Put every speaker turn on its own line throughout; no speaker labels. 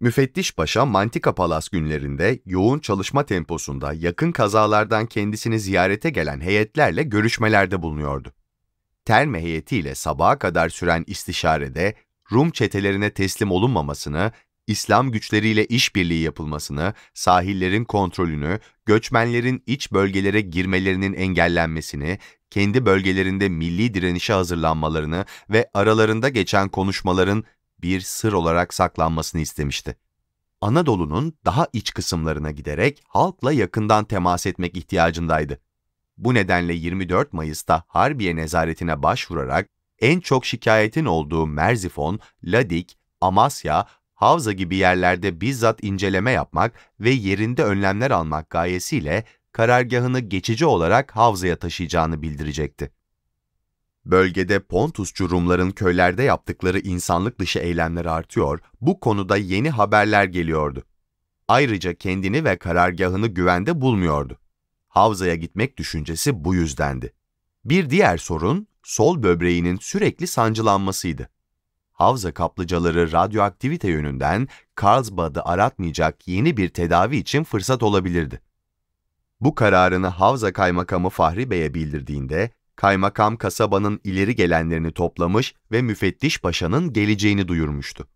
Müfettiş Paşa Mantika Palas günlerinde yoğun çalışma temposunda yakın kazalardan kendisini ziyarete gelen heyetlerle görüşmelerde bulunuyordu. Terme heyetiyle sabaha kadar süren istişarede Rum çetelerine teslim olunmamasını, İslam güçleriyle işbirliği yapılmasını, sahillerin kontrolünü, göçmenlerin iç bölgelere girmelerinin engellenmesini, kendi bölgelerinde milli direnişe hazırlanmalarını ve aralarında geçen konuşmaların bir sır olarak saklanmasını istemişti. Anadolu'nun daha iç kısımlarına giderek halkla yakından temas etmek ihtiyacındaydı. Bu nedenle 24 Mayıs'ta Harbiye nezaretine başvurarak en çok şikayetin olduğu Merzifon, Ladik, Amasya, Havza gibi yerlerde bizzat inceleme yapmak ve yerinde önlemler almak gayesiyle karargahını geçici olarak Havza'ya taşıyacağını bildirecekti. Bölgede Pontusçu Rumların köylerde yaptıkları insanlık dışı eylemler artıyor, bu konuda yeni haberler geliyordu. Ayrıca kendini ve karargahını güvende bulmuyordu. Havzaya gitmek düşüncesi bu yüzdendi. Bir diğer sorun, sol böbreğinin sürekli sancılanmasıydı. Havza kaplıcaları radyoaktivite yönünden Carlsbad'ı aratmayacak yeni bir tedavi için fırsat olabilirdi. Bu kararını Havza Kaymakamı Fahri Bey'e bildirdiğinde kaymakam kasabanın ileri gelenlerini toplamış ve müfettiş paşanın geleceğini duyurmuştu.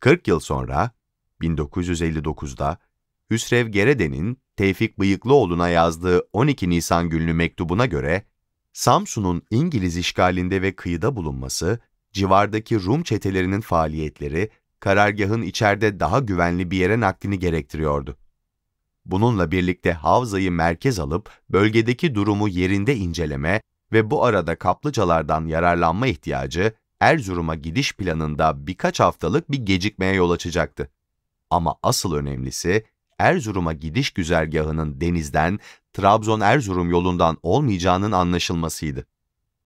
40 yıl sonra 1959'da Hüsrev Gerede'nin Tevfik Bıyıklıoğlu'na yazdığı 12 Nisan günlü mektubuna göre Samsun'un İngiliz işgalinde ve kıyıda bulunması, civardaki Rum çetelerinin faaliyetleri, karargahın içeride daha güvenli bir yere naklini gerektiriyordu. Bununla birlikte havzayı merkez alıp bölgedeki durumu yerinde inceleme ve bu arada kaplıcalardan yararlanma ihtiyacı Erzurum'a gidiş planında birkaç haftalık bir gecikmeye yol açacaktı. Ama asıl önemlisi Erzurum'a gidiş güzergahının denizden Trabzon-Erzurum yolundan olmayacağının anlaşılmasıydı.